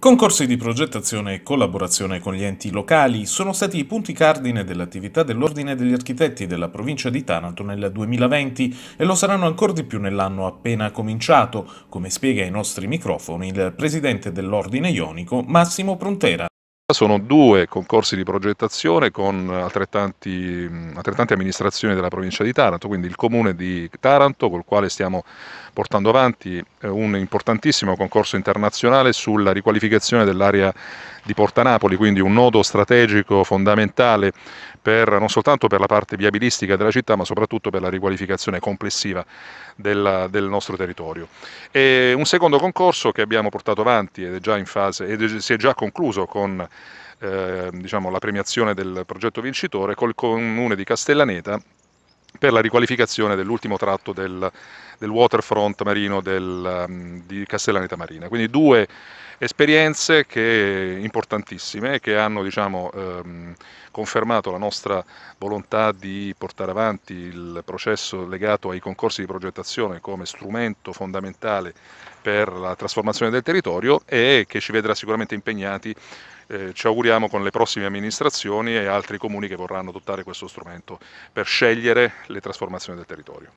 Concorsi di progettazione e collaborazione con gli enti locali sono stati i punti cardine dell'attività dell'Ordine degli Architetti della provincia di Taranto nel 2020 e lo saranno ancora di più nell'anno appena cominciato, come spiega ai nostri microfoni il presidente dell'Ordine Ionico Massimo Prontera. Sono due concorsi di progettazione con altrettanti, altrettanti, amministrazioni della provincia di Taranto, quindi il comune di Taranto col quale stiamo portando avanti eh, un importantissimo concorso internazionale sulla riqualificazione dell'area di Porta Napoli, quindi un nodo strategico fondamentale per, non soltanto per la parte viabilistica della città, ma soprattutto per la riqualificazione complessiva della, del nostro territorio. E un secondo concorso che abbiamo portato avanti ed è già in fase, ed si è già concluso con eh, diciamo, la premiazione del progetto vincitore col comune di Castellaneta per la riqualificazione dell'ultimo tratto del, del waterfront marino del, ehm, di Castellaneta Marina. Quindi due esperienze che, importantissime che hanno diciamo, ehm, confermato la nostra volontà di portare avanti il processo legato ai concorsi di progettazione come strumento fondamentale per la trasformazione del territorio e che ci vedrà sicuramente impegnati eh, ci auguriamo con le prossime amministrazioni e altri comuni che vorranno adottare questo strumento per scegliere le trasformazioni del territorio.